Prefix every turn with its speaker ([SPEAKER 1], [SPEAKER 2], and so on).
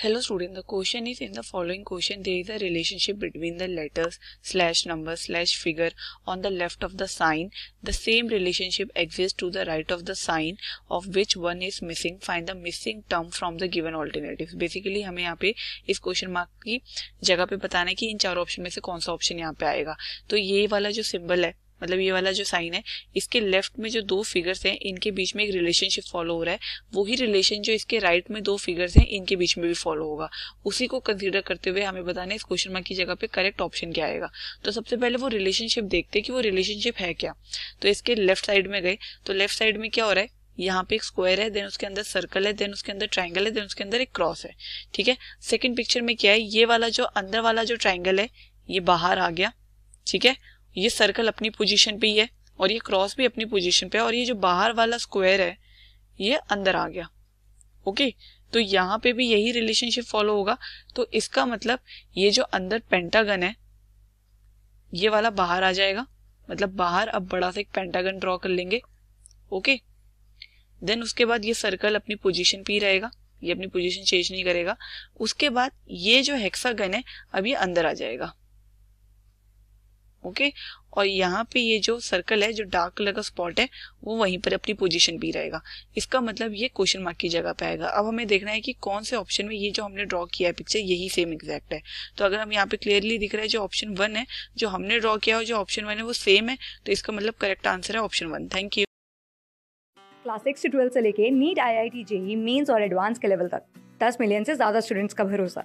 [SPEAKER 1] Hello student, the question is in the following question there is a relationship between the letters slash number slash figure on the left of the sign. The same relationship exists to the right of the sign of which one is missing. Find the missing term from the given alternatives. Basically हमें यहाँ पे इस question mark की जगह पे बताना है कि इन चार ऑप्शन में से कौन सा ऑप्शन यहाँ पे आएगा तो ये वाला जो सिंबल है मतलब ये वाला जो साइन है इसके लेफ्ट में जो दो फिगर्स हैं इनके बीच में एक रिलेशनशिप फॉलो हो रहा है वही रिलेशन जो इसके राइट right में दो फिगर्स हैं इनके बीच में भी फॉलो होगा उसी को कंसिडर करते हुए हमें बताने इस क्वेश्चन मार्क की जगह पे करेक्ट ऑप्शन क्या आएगा तो सबसे पहले वो रिलेशनशिप देखते हैं कि वो रिलेशनशिप है क्या तो इसके लेफ्ट साइड में गए तो लेफ्ट साइड में क्या हो रहा है यहाँ पे एक स्क्वायर है देन उसके अंदर सर्कल है देन उसके अंदर ट्राइंगल है देन उसके अंदर एक क्रॉस है ठीक है सेकंड पिक्चर में क्या है ये वाला जो अंदर वाला जो ट्राइंगल है ये बाहर आ गया ठीक है ये सर्कल अपनी पोजीशन पे ही है और ये क्रॉस भी अपनी पोजीशन पे है और ये जो बाहर वाला स्क्वायर है ये अंदर आ गया ओके तो यहाँ पे भी यही रिलेशनशिप फॉलो होगा तो इसका मतलब ये जो अंदर पेंटागन है ये वाला बाहर आ जाएगा मतलब बाहर अब बड़ा सा एक पेंटागन ड्रॉ कर लेंगे ओके देन उसके बाद ये सर्कल अपनी पोजिशन पे ही रहेगा ये अपनी पोजीशन चेंज नहीं करेगा उसके बाद ये जो हेक्सागन है अब ये अंदर आ जाएगा ओके और यहाँ पे ये जो सर्कल है जो डार्क कलर का स्पॉट है वो वहीं पर अपनी पोजीशन भी रहेगा इसका मतलब ये क्वेश्चन मार्क की जगह पे आएगा अब हमें देखना है कि कौन से ऑप्शन में ये जो हमने ड्रॉ किया है पिक्चर यही सेम एग्जैक्ट है तो अगर हम यहाँ पे क्लियरली दिख रहा है जो ऑप्शन वन है जो हमने ड्रॉ किया और जो ऑप्शन वन है वो सेम है तो इसका मतलब करेक्ट आंसर है option one thank you
[SPEAKER 2] class six से ट्वेल्थ से लेके NEET I I T JEE Mains और एडवांस के लेवल तक दस मिलियन से ज्यादा स्टूडेंट्स का भरोसा